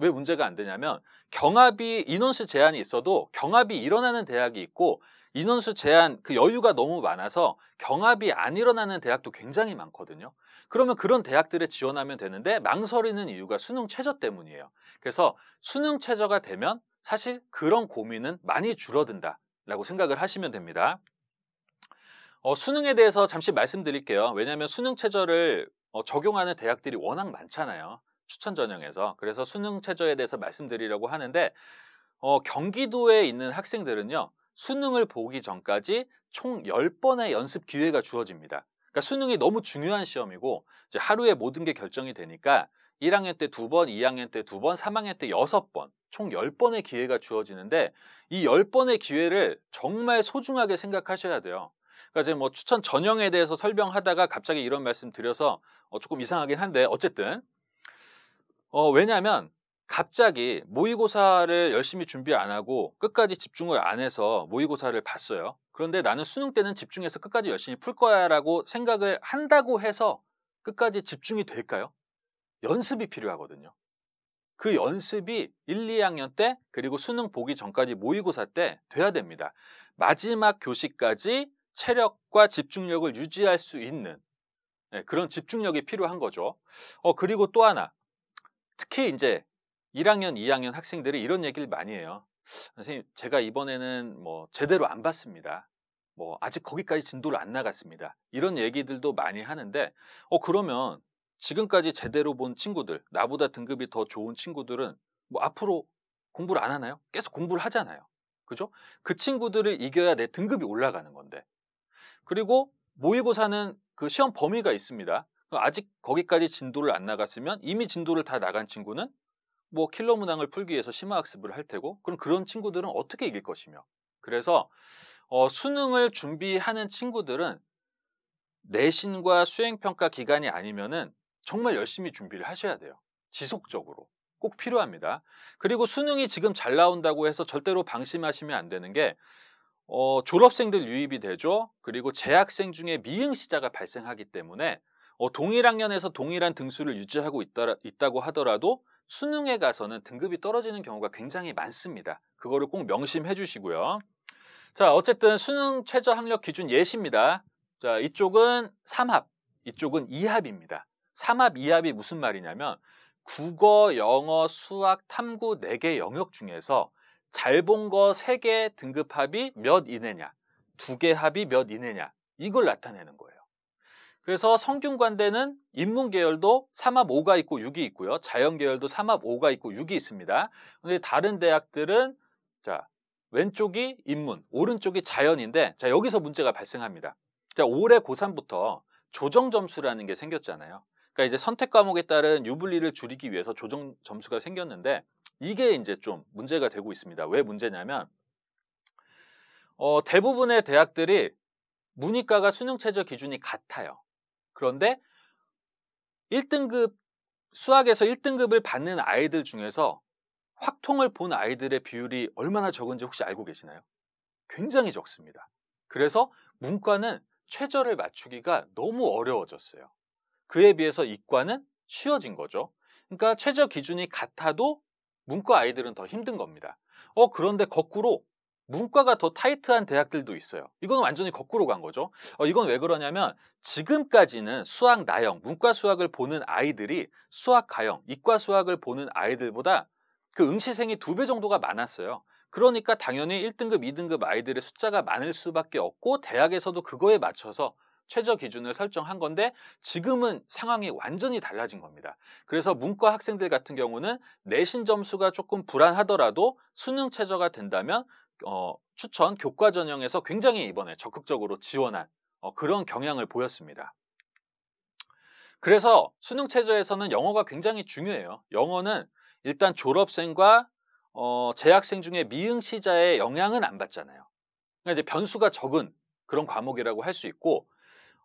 왜 문제가 안 되냐면 경합이 인원수 제한이 있어도 경합이 일어나는 대학이 있고 인원수 제한 그 여유가 너무 많아서 경합이 안 일어나는 대학도 굉장히 많거든요. 그러면 그런 대학들에 지원하면 되는데 망설이는 이유가 수능 최저 때문이에요. 그래서 수능 최저가 되면 사실 그런 고민은 많이 줄어든다라고 생각을 하시면 됩니다. 어, 수능에 대해서 잠시 말씀드릴게요. 왜냐하면 수능 최저를 어, 적용하는 대학들이 워낙 많잖아요. 추천 전형에서 그래서 수능 최저에 대해서 말씀드리려고 하는데 어, 경기도에 있는 학생들은요 수능을 보기 전까지 총 10번의 연습 기회가 주어집니다. 그러니까 수능이 너무 중요한 시험이고 하루에 모든 게 결정이 되니까 1학년 때 두번 2학년 때 두번 3학년 때 여섯 번총 10번의 기회가 주어지는데 이 10번의 기회를 정말 소중하게 생각하셔야 돼요. 그러니까 이제 뭐 추천 전형에 대해서 설명하다가 갑자기 이런 말씀 드려서 어, 조금 이상하긴 한데 어쨌든 어, 왜냐하면 갑자기 모의고사를 열심히 준비 안 하고 끝까지 집중을 안 해서 모의고사를 봤어요. 그런데 나는 수능 때는 집중해서 끝까지 열심히 풀 거야라고 생각을 한다고 해서 끝까지 집중이 될까요? 연습이 필요하거든요. 그 연습이 1, 2학년 때 그리고 수능 보기 전까지 모의고사 때 돼야 됩니다. 마지막 교시까지 체력과 집중력을 유지할 수 있는 예, 그런 집중력이 필요한 거죠. 어, 그리고 또 하나 특히 이제 1학년, 2학년 학생들이 이런 얘기를 많이 해요. 선생님, 제가 이번에는 뭐 제대로 안 봤습니다. 뭐 아직 거기까지 진도를 안 나갔습니다. 이런 얘기들도 많이 하는데, 어, 그러면 지금까지 제대로 본 친구들, 나보다 등급이 더 좋은 친구들은 뭐 앞으로 공부를 안 하나요? 계속 공부를 하잖아요. 그죠? 그 친구들을 이겨야 내 등급이 올라가는 건데. 그리고 모의고사는 그 시험 범위가 있습니다. 그 아직 거기까지 진도를 안 나갔으면 이미 진도를 다 나간 친구는 뭐 킬러 문항을 풀기 위해서 심화 학습을 할 테고 그럼 그런 친구들은 어떻게 이길 것이며 그래서 어, 수능을 준비하는 친구들은 내신과 수행평가 기간이 아니면은 정말 열심히 준비를 하셔야 돼요. 지속적으로. 꼭 필요합니다. 그리고 수능이 지금 잘 나온다고 해서 절대로 방심하시면 안 되는 게 어, 졸업생들 유입이 되죠. 그리고 재학생 중에 미응시자가 발생하기 때문에 어, 동일 학년에서 동일한 등수를 유지하고 있다, 있다고 하더라도 수능에 가서는 등급이 떨어지는 경우가 굉장히 많습니다. 그거를 꼭 명심해 주시고요. 자, 어쨌든 수능 최저 학력 기준 예시입니다. 자, 이쪽은 3합, 이쪽은 2합입니다. 3합, 2합이 무슨 말이냐면 국어, 영어, 수학, 탐구 4개 영역 중에서 잘 본 거 3개 등급합이 몇 이내냐, 2개 합이 몇 이내냐 이걸 나타내는 거예요. 그래서 성균관대는 인문계열도 3합 5가 있고 6이 있고요. 자연계열도 3합 5가 있고 6이 있습니다. 근데 다른 대학들은 자 왼쪽이 인문, 오른쪽이 자연인데 자 여기서 문제가 발생합니다. 자 올해 고3부터 조정 점수라는 게 생겼잖아요. 그러니까 이제 선택 과목에 따른 유불리를 줄이기 위해서 조정 점수가 생겼는데 이게 이제 좀 문제가 되고 있습니다. 왜 문제냐면 어, 대부분의 대학들이 문이과가 수능 최저 기준이 같아요. 그런데 1등급 수학에서 1등급을 받는 아이들 중에서 확통을 본 아이들의 비율이 얼마나 적은지 혹시 알고 계시나요? 굉장히 적습니다. 그래서 문과는 최저를 맞추기가 너무 어려워졌어요. 그에 비해서 이과는 쉬워진 거죠. 그러니까 최저 기준이 같아도 문과 아이들은 더 힘든 겁니다. 어, 그런데 거꾸로 문과가 더 타이트한 대학들도 있어요. 이건 완전히 거꾸로 간 거죠. 어, 이건 왜 그러냐면 지금까지는 수학 나형, 문과 수학을 보는 아이들이 수학 가형, 이과 수학을 보는 아이들보다 그 응시생이 두 배 정도가 많았어요. 그러니까 당연히 1등급, 2등급 아이들의 숫자가 많을 수밖에 없고 대학에서도 그거에 맞춰서 최저 기준을 설정한 건데 지금은 상황이 완전히 달라진 겁니다. 그래서 문과 학생들 같은 경우는 내신 점수가 조금 불안하더라도 수능 최저가 된다면 어, 추천 교과 전형에서 굉장히 이번에 적극적으로 지원한 어, 그런 경향을 보였습니다. 그래서 수능 체제에서는 영어가 굉장히 중요해요. 영어는 일단 졸업생과 어, 재학생 중에 미응시자의 영향은 안 받잖아요. 그러니까 이제 변수가 적은 그런 과목이라고 할 수 있고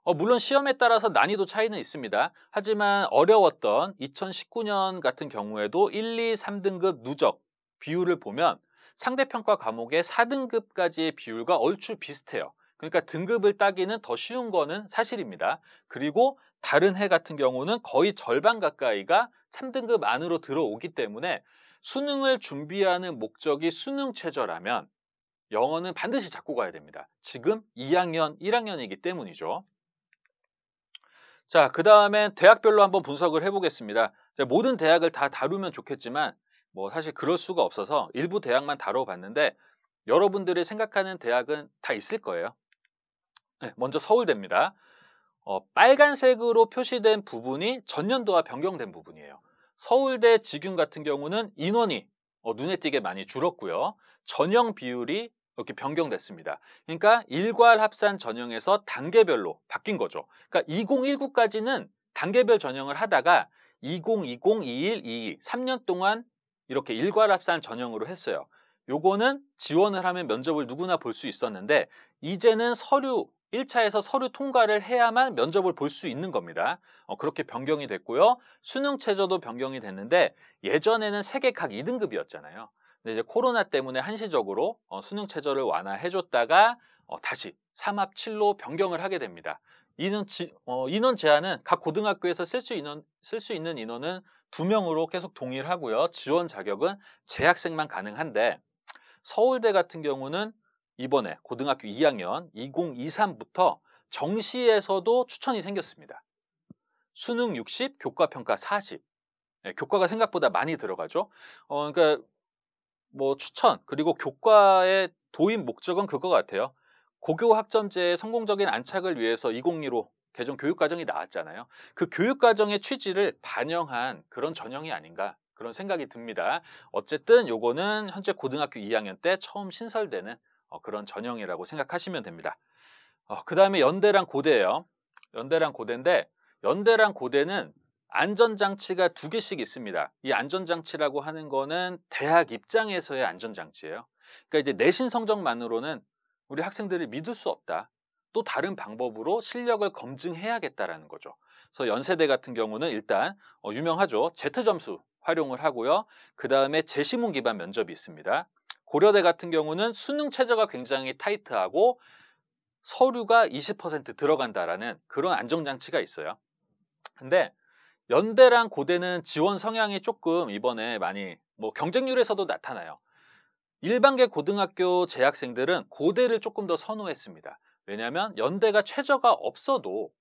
어, 물론 시험에 따라서 난이도 차이는 있습니다. 하지만 어려웠던 2019년 같은 경우에도 1, 2, 3등급 누적 비율을 보면 상대평가 과목의 4등급까지의 비율과 얼추 비슷해요. 그러니까 등급을 따기는 더 쉬운 거는 사실입니다. 그리고 다른 해 같은 경우는 거의 절반 가까이가 3등급 안으로 들어오기 때문에 수능을 준비하는 목적이 수능 최저라면 영어는 반드시 잡고 가야 됩니다. 지금 2학년, 1학년이기 때문이죠. 자, 그다음에 대학별로 한번 분석을 해보겠습니다. 모든 대학을 다 다루면 좋겠지만 뭐 사실 그럴 수가 없어서 일부 대학만 다뤄봤는데 여러분들이 생각하는 대학은 다 있을 거예요. 네, 먼저 서울대입니다. 어, 빨간색으로 표시된 부분이 전년도와 변경된 부분이에요. 서울대 직윤 같은 경우는 인원이 어, 눈에 띄게 많이 줄었고요. 전형 비율이 이렇게 변경됐습니다. 그러니까 일괄 합산 전형에서 단계별로 바뀐 거죠. 그러니까 2019까지는 단계별 전형을 하다가 2020, 21, 22, 3년 동안 이렇게 일괄합산 전형으로 했어요. 요거는 지원을 하면 면접을 누구나 볼 수 있었는데 이제는 서류 1차에서 서류 통과를 해야만 면접을 볼 수 있는 겁니다. 어, 그렇게 변경이 됐고요. 수능 체저도 변경이 됐는데 예전에는 세계각 2등급이었잖아요. 근데 이제 코로나 때문에 한시적으로 어, 수능 체저를 완화해줬다가 어, 다시 3합 7로 변경을 하게 됩니다. 인원, 지, 어, 인원 제한은 각 고등학교에서 쓸 수 있는, 쓸 수 있는 인원은 두 명으로 계속 동일하고요. 지원 자격은 재학생만 가능한데 서울대 같은 경우는 이번에 고등학교 2학년 2023부터 정시에서도 추천이 생겼습니다. 수능 60, 교과 평가 40. 네, 예, 교과가 생각보다 많이 들어가죠. 어, 그러니까 뭐 추천 그리고 교과의 도입 목적은 그거 같아요. 고교 학점제의 성공적인 안착을 위해서 2025 개정 교육과정이 나왔잖아요. 그 교육과정의 취지를 반영한 그런 전형이 아닌가 그런 생각이 듭니다. 어쨌든 요거는 현재 고등학교 2학년 때 처음 신설되는 어, 그런 전형이라고 생각하시면 됩니다. 어, 그 다음에 연대랑 고대예요. 연대랑 고대인데 연대랑 고대는 안전장치가 두 개씩 있습니다. 이 안전장치라고 하는 거는 대학 입장에서의 안전장치예요. 그러니까 이제 내신 성적만으로는 우리 학생들을 믿을 수 없다. 또 다른 방법으로 실력을 검증해야겠다라는 거죠. 그래서 연세대 같은 경우는 일단 어, 유명하죠. Z 점수 활용을 하고요. 그 다음에 제시문 기반 면접이 있습니다. 고려대 같은 경우는 수능 체제가 굉장히 타이트하고 서류가 20% 들어간다라는 그런 안정장치가 있어요. 근데 연대랑 고대는 지원 성향이 조금 이번에 많이 뭐 경쟁률에서도 나타나요. 일반계 고등학교 재학생들은 고대를 조금 더 선호했습니다. 왜냐하면 연대가 최저가 없어도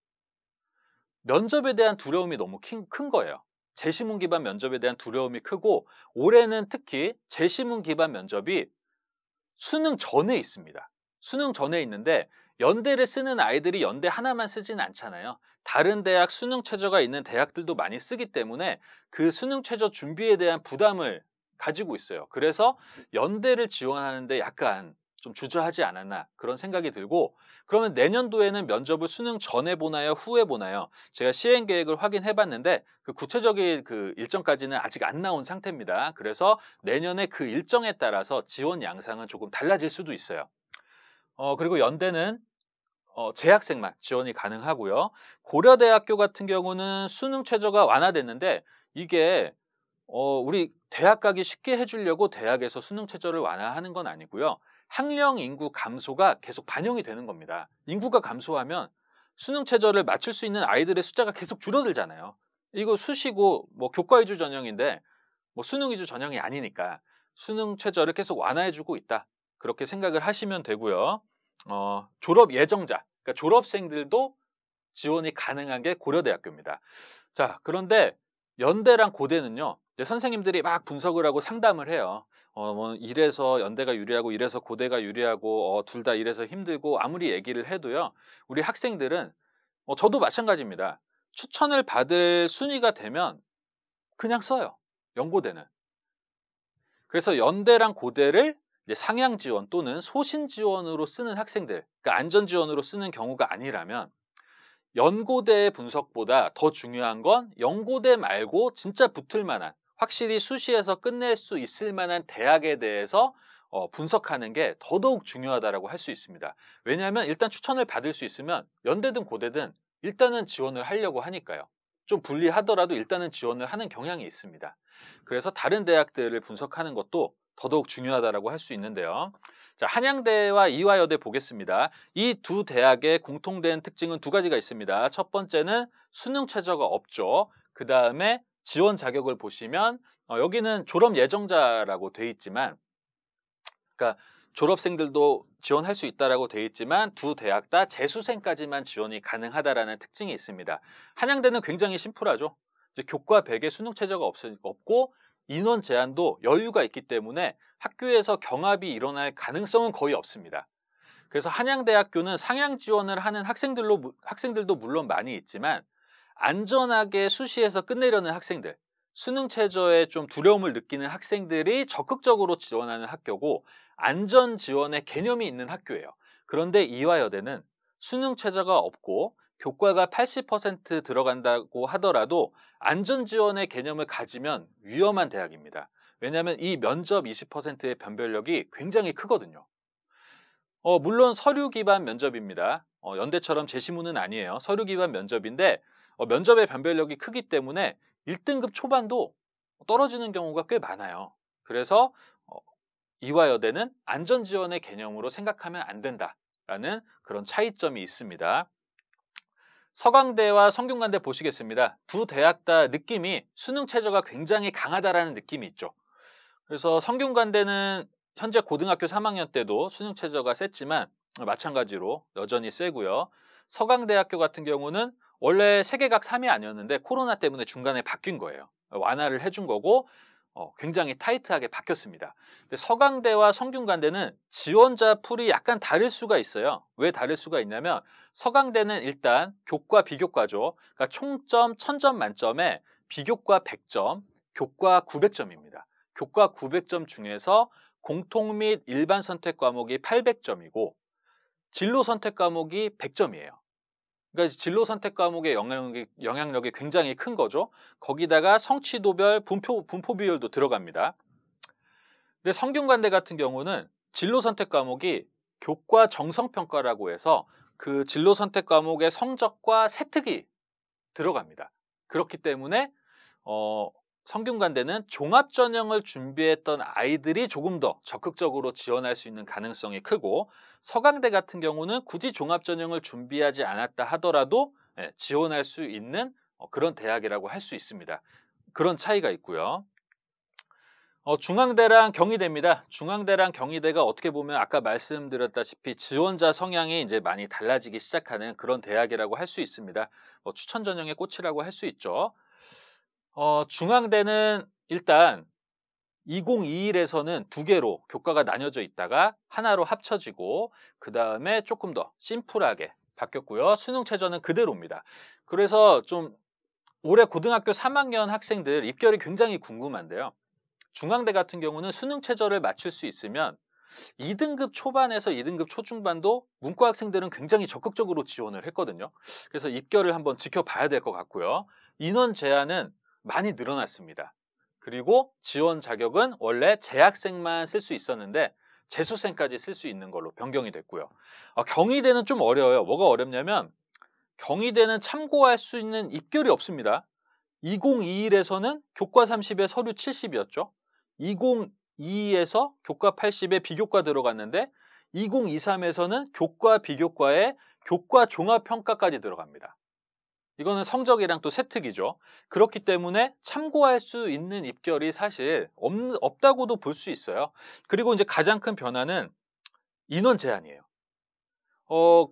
면접에 대한 두려움이 너무 큰, 큰 거예요. 재시문 기반 면접에 대한 두려움이 크고 올해는 특히 재시문 기반 면접이 수능 전에 있습니다. 수능 전에 있는데 연대를 쓰는 아이들이 연대 하나만 쓰진 않잖아요. 다른 대학 수능 최저가 있는 대학들도 많이 쓰기 때문에 그 수능 최저 준비에 대한 부담을 가지고 있어요. 그래서 연대를 지원하는데 약간 좀 주저하지 않았나 그런 생각이 들고 그러면 내년도에는 면접을 수능 전에 보나요 후에 보나요 제가 시행 계획을 확인해 봤는데 그 구체적인 그 일정까지는 아직 안 나온 상태입니다 그래서 내년에 그 일정에 따라서 지원 양상은 조금 달라질 수도 있어요 어 그리고 연대는 어, 재학생만 지원이 가능하고요 고려대학교 같은 경우는 수능 최저가 완화됐는데 이게 어, 우리 대학 가기 쉽게 해주려고 대학에서 수능 최저를 완화하는 건 아니고요. 학령 인구 감소가 계속 반영이 되는 겁니다. 인구가 감소하면 수능 최저를 맞출 수 있는 아이들의 숫자가 계속 줄어들잖아요. 이거 수시고 뭐 교과 위주 전형인데 뭐 수능 위주 전형이 아니니까 수능 최저를 계속 완화해주고 있다. 그렇게 생각을 하시면 되고요. 어, 졸업 예정자, 그러니까 졸업생들도 지원이 가능한 게 고려대학교입니다. 자, 그런데 연대랑 고대는요. 선생님들이 막 분석을 하고 상담을 해요. 어, 뭐 이래서 연대가 유리하고 이래서 고대가 유리하고 어, 둘다 이래서 힘들고 아무리 얘기를 해도요. 우리 학생들은 어, 저도 마찬가지입니다. 추천을 받을 순위가 되면 그냥 써요. 연고대는. 그래서 연대랑 고대를 상향 지원 또는 소신 지원으로 쓰는 학생들, 그러니까 안전 지원으로 쓰는 경우가 아니라면 연고대의 분석보다 더 중요한 건 연고대 말고 진짜 붙을 만한 확실히 수시에서 끝낼 수 있을 만한 대학에 대해서 어, 분석하는 게 더더욱 중요하다라고 할 수 있습니다. 왜냐하면 일단 추천을 받을 수 있으면 연대든 고대든 일단은 지원을 하려고 하니까요. 좀 불리하더라도 일단은 지원을 하는 경향이 있습니다. 그래서 다른 대학들을 분석하는 것도 더더욱 중요하다라고 할 수 있는데요. 자, 한양대와 이화여대 보겠습니다. 이 두 대학의 공통된 특징은 두 가지가 있습니다. 첫 번째는 수능 최저가 없죠. 그 다음에 지원 자격을 보시면 어, 여기는 졸업 예정자라고 돼 있지만, 그러니까 졸업생들도 지원할 수 있다라고 돼 있지만 두 대학 다 재수생까지만 지원이 가능하다라는 특징이 있습니다. 한양대는 굉장히 심플하죠. 교과 100에 수능 최저가 없, 없고 인원 제한도 여유가 있기 때문에 학교에서 경합이 일어날 가능성은 거의 없습니다. 그래서 한양대학교는 상향 지원을 하는 학생들로, 학생들도 물론 많이 있지만 안전하게 수시에서 끝내려는 학생들, 수능 체저에 좀 두려움을 느끼는 학생들이 적극적으로 지원하는 학교고 안전 지원의 개념이 있는 학교예요. 그런데 이화여대는 수능 체저가 없고 교과가 80% 들어간다고 하더라도 안전지원의 개념을 가지면 위험한 대학입니다. 왜냐하면 이 면접 20%의 변별력이 굉장히 크거든요. 어, 물론 서류 기반 면접입니다. 어, 연대처럼 제시문은 아니에요. 서류 기반 면접인데 어, 면접의 변별력이 크기 때문에 1등급 초반도 떨어지는 경우가 꽤 많아요. 그래서 어, 이화여대는 안전지원의 개념으로 생각하면 안 된다라는 그런 차이점이 있습니다. 서강대와 성균관대 보시겠습니다. 두 대학 다 느낌이 수능 체제가 굉장히 강하다라는 느낌이 있죠. 그래서 성균관대는 현재 고등학교 3학년 때도 수능 체제가 셌지만 마찬가지로 여전히 세고요. 서강대학교 같은 경우는 원래 세계각 3위 아니었는데 코로나 때문에 중간에 바뀐 거예요. 완화를 해준 거고 어, 굉장히 타이트하게 바뀌었습니다. 서강대와 성균관대는 지원자 풀이 약간 다를 수가 있어요. 왜 다를 수가 있냐면 서강대는 일단 교과 비교과죠. 그러니까 총점 1000점 만점에 비교과 100점, 교과 900점입니다. 교과 900점 중에서 공통 및 일반 선택 과목이 800점이고 진로 선택 과목이 100점이에요. 그러니까 진로 선택 과목의 영향력이, 영향력이 굉장히 큰 거죠. 거기다가 성취도별 분포, 분포 비율도 들어갑니다. 근데 성균관대 같은 경우는 진로 선택 과목이 교과 정성평가라고 해서 그 진로 선택 과목의 성적과 세특이 들어갑니다. 그렇기 때문에 어, 성균관대는 종합전형을 준비했던 아이들이 조금 더 적극적으로 지원할 수 있는 가능성이 크고 서강대 같은 경우는 굳이 종합전형을 준비하지 않았다 하더라도 예, 지원할 수 있는 어, 그런 대학이라고 할 수 있습니다. 그런 차이가 있고요. 어, 중앙대랑 경희대입니다. 중앙대랑 경희대가 어떻게 보면 아까 말씀드렸다시피 지원자 성향이 이제 많이 달라지기 시작하는 그런 대학이라고 할 수 있습니다. 뭐 추천 전형의 꽃이라고 할 수 있죠. 어, 중앙대는 일단 2021에서는 두 개로 교과가 나뉘어져 있다가 하나로 합쳐지고 그 다음에 조금 더 심플하게 바뀌었고요. 수능 최저는 그대로입니다. 그래서 좀 올해 고등학교 3학년 학생들 입결이 굉장히 궁금한데요. 중앙대 같은 경우는 수능 최저를 맞출 수 있으면 2등급 초반에서 2등급 초중반도 문과 학생들은 굉장히 적극적으로 지원을 했거든요. 그래서 입결을 한번 지켜봐야 될 것 같고요. 인원 제한은 많이 늘어났습니다. 그리고 지원 자격은 원래 재학생만 쓸 수 있었는데 재수생까지 쓸 수 있는 걸로 변경이 됐고요. 어, 경희대는 좀 어려워요. 뭐가 어렵냐면 경희대는 참고할 수 있는 입결이 없습니다. 2021에서는 교과 30에 서류 70이었죠. 2022에서 교과 80에 비교과 들어갔는데 2023에서는 교과 비교과에 교과 종합평가까지 들어갑니다. 이거는 성적이랑 또 세특이죠. 그렇기 때문에 참고할 수 있는 입결이 사실 없, 없다고도 볼 수 있어요. 그리고 이제 가장 큰 변화는 인원 제한이에요. 어,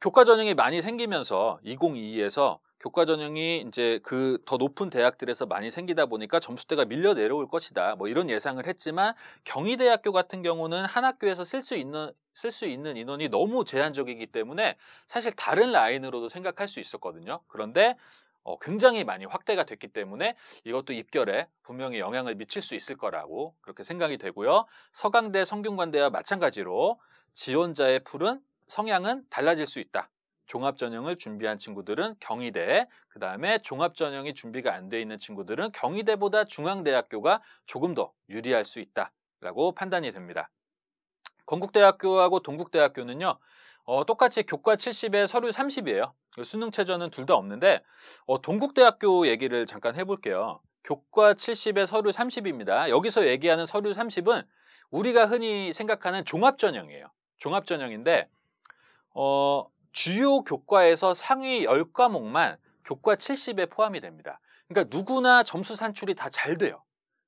교과 전형이 많이 생기면서 2022에서 교과 전형이 이제 그 더 높은 대학들에서 많이 생기다 보니까 점수대가 밀려 내려올 것이다. 뭐 이런 예상을 했지만 경희대학교 같은 경우는 한 학교에서 쓸 수 있는 쓸 수 있는 인원이 너무 제한적이기 때문에 사실 다른 라인으로도 생각할 수 있었거든요. 그런데 어, 굉장히 많이 확대가 됐기 때문에 이것도 입결에 분명히 영향을 미칠 수 있을 거라고 그렇게 생각이 되고요. 서강대, 성균관대와 마찬가지로 지원자의 풀은 성향은 달라질 수 있다. 종합전형을 준비한 친구들은 경희대, 그 다음에 종합전형이 준비가 안 돼 있는 친구들은 경희대보다 중앙대학교가 조금 더 유리할 수 있다라고 판단이 됩니다. 건국대학교하고 동국대학교는요, 어, 똑같이 교과 70에 서류 30이에요. 수능 체저는둘 다 없는데 어, 동국대학교 얘기를 잠깐 해볼게요. 교과 70에 서류 30입니다. 여기서 얘기하는 서류 30은 우리가 흔히 생각하는 종합전형이에요. 종합전형인데 어, 주요 교과에서 상위 10과목만 교과 70에 포함이 됩니다. 그러니까 누구나 점수 산출이 다 잘 돼요.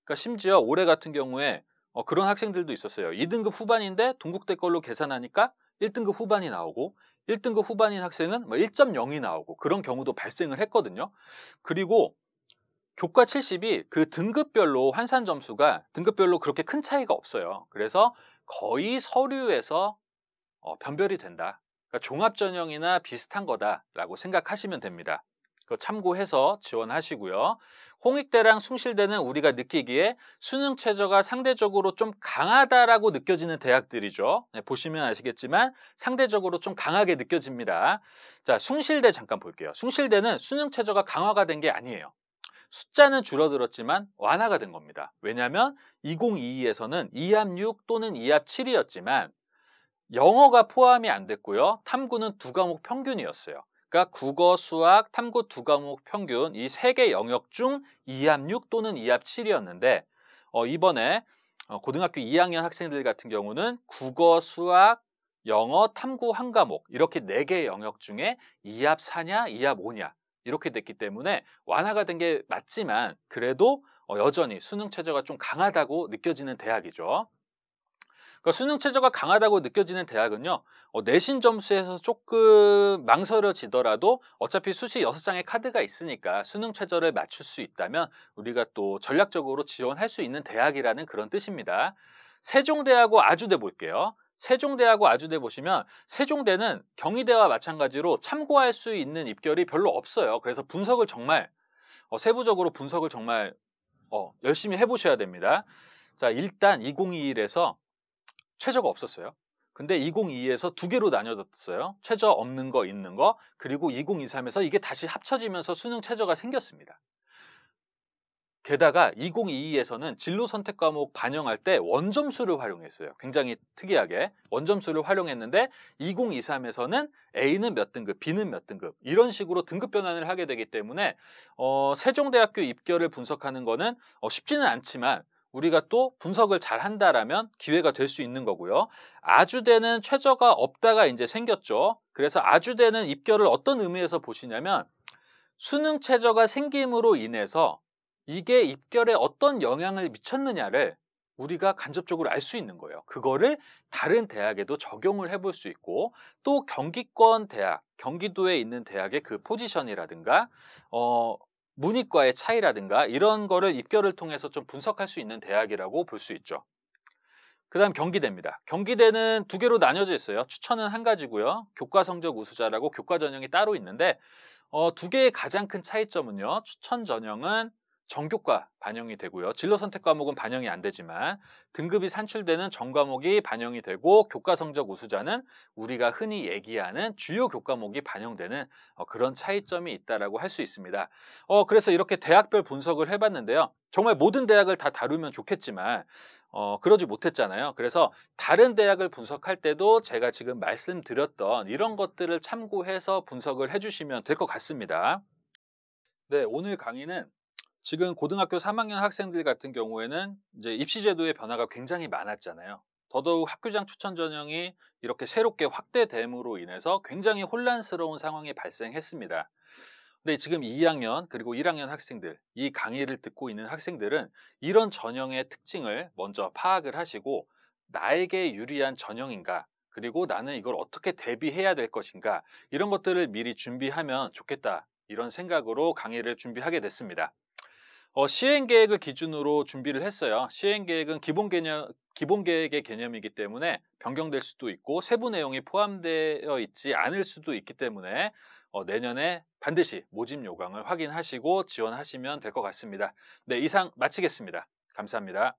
그러니까 심지어 올해 같은 경우에 어, 그런 학생들도 있었어요. 2등급 후반인데 동국대 걸로 계산하니까 1등급 후반이 나오고 1등급 후반인 학생은 뭐 1.0이 나오고 그런 경우도 발생을 했거든요. 그리고 교과 70이 그 등급별로 환산 점수가 등급별로 그렇게 큰 차이가 없어요. 그래서 거의 서류에서 어, 변별이 된다. 그러니까 종합전형이나 비슷한 거다라고 생각하시면 됩니다. 그 참고해서 지원하시고요. 홍익대랑 숭실대는 우리가 느끼기에 수능 최저가 상대적으로 좀 강하다라고 느껴지는 대학들이죠. 네, 보시면 아시겠지만 상대적으로 좀 강하게 느껴집니다. 자, 숭실대 잠깐 볼게요. 숭실대는 수능 최저가 강화가 된 게 아니에요. 숫자는 줄어들었지만 완화가 된 겁니다. 왜냐하면 2022에서는 2합 6 또는 2합 7이었지만 영어가 포함이 안 됐고요. 탐구는 두 과목 평균이었어요. 그러니까 국어, 수학, 탐구 두 과목 평균 이 세 개 영역 중 2합 6 또는 2합 7이었는데 어, 이번에 어, 고등학교 2학년 학생들 같은 경우는 국어, 수학, 영어, 탐구 한 과목 이렇게 네 개 영역 중에 2합 4냐, 2합 5냐 이렇게 됐기 때문에 완화가 된 게 맞지만 그래도 어, 여전히 수능 체제가 좀 강하다고 느껴지는 대학이죠. 그러니까 수능 체제가 강하다고 느껴지는 대학은요 어, 내신 점수에서 조금 망설여지더라도 어차피 수시 6장의 카드가 있으니까 수능 최저를 맞출 수 있다면 우리가 또 전략적으로 지원할 수 있는 대학이라는 그런 뜻입니다. 세종대하고 아주대 볼게요. 세종대하고 아주대 보시면 세종대는 경희대와 마찬가지로 참고할 수 있는 입결이 별로 없어요. 그래서 분석을 정말 어, 세부적으로 분석을 정말 어, 열심히 해보셔야 됩니다. 자 일단 2021에서 최저가 없었어요. 근데 2022에서 두 개로 나뉘어졌어요. 최저 없는 거 있는 거 그리고 2023에서 이게 다시 합쳐지면서 수능 최저가 생겼습니다. 게다가 2022에서는 진로 선택 과목 반영할 때 원점수를 활용했어요. 굉장히 특이하게 원점수를 활용했는데 2023에서는 A는 몇 등급, B는 몇 등급 이런 식으로 등급 변환을 하게 되기 때문에 어, 세종대학교 입결을 분석하는 거는 어, 쉽지는 않지만 우리가 또 분석을 잘 한다라면 기회가 될 수 있는 거고요. 아주대는 최저가 없다가 이제 생겼죠. 그래서 아주대는 입결을 어떤 의미에서 보시냐면 수능 최저가 생김으로 인해서 이게 입결에 어떤 영향을 미쳤느냐를 우리가 간접적으로 알 수 있는 거예요. 그거를 다른 대학에도 적용을 해볼 수 있고 또 경기권 대학, 경기도에 있는 대학의 그 포지션이라든가 어, 문이과의 차이라든가 이런 거를 입결을 통해서 좀 분석할 수 있는 대학이라고 볼 수 있죠. 그 다음 경기대입니다. 경기대는 두 개로 나뉘어져 있어요. 추천은 한 가지고요. 교과 성적 우수자라고 교과 전형이 따로 있는데 어, 두 개의 가장 큰 차이점은요. 추천 전형은 전교과 반영이 되고요. 진로 선택 과목은 반영이 안 되지만 등급이 산출되는 전 과목이 반영이 되고 교과 성적 우수자는 우리가 흔히 얘기하는 주요 교과목이 반영되는 어, 그런 차이점이 있다라고 할 수 있습니다. 어, 그래서 이렇게 대학별 분석을 해봤는데요. 정말 모든 대학을 다 다루면 좋겠지만 어, 그러지 못했잖아요. 그래서 다른 대학을 분석할 때도 제가 지금 말씀드렸던 이런 것들을 참고해서 분석을 해주시면 될 것 같습니다. 네, 오늘 강의는 지금 고등학교 3학년 학생들 같은 경우에는 이제 입시제도의 변화가 굉장히 많았잖아요. 더더욱 학교장 추천 전형이 이렇게 새롭게 확대됨으로 인해서 굉장히 혼란스러운 상황이 발생했습니다. 근데 지금 2학년 그리고 1학년 학생들, 이 강의를 듣고 있는 학생들은 이런 전형의 특징을 먼저 파악을 하시고 나에게 유리한 전형인가, 그리고 나는 이걸 어떻게 대비해야 될 것인가, 이런 것들을 미리 준비하면 좋겠다. 이런 생각으로 강의를 준비하게 됐습니다. 어, 시행 계획을 기준으로 준비를 했어요. 시행 계획은 기본 개념, 기본 계획의 개념이기 때문에 변경될 수도 있고 세부 내용이 포함되어 있지 않을 수도 있기 때문에 어, 내년에 반드시 모집 요강을 확인하시고 지원하시면 될 것 같습니다. 네, 이상 마치겠습니다. 감사합니다.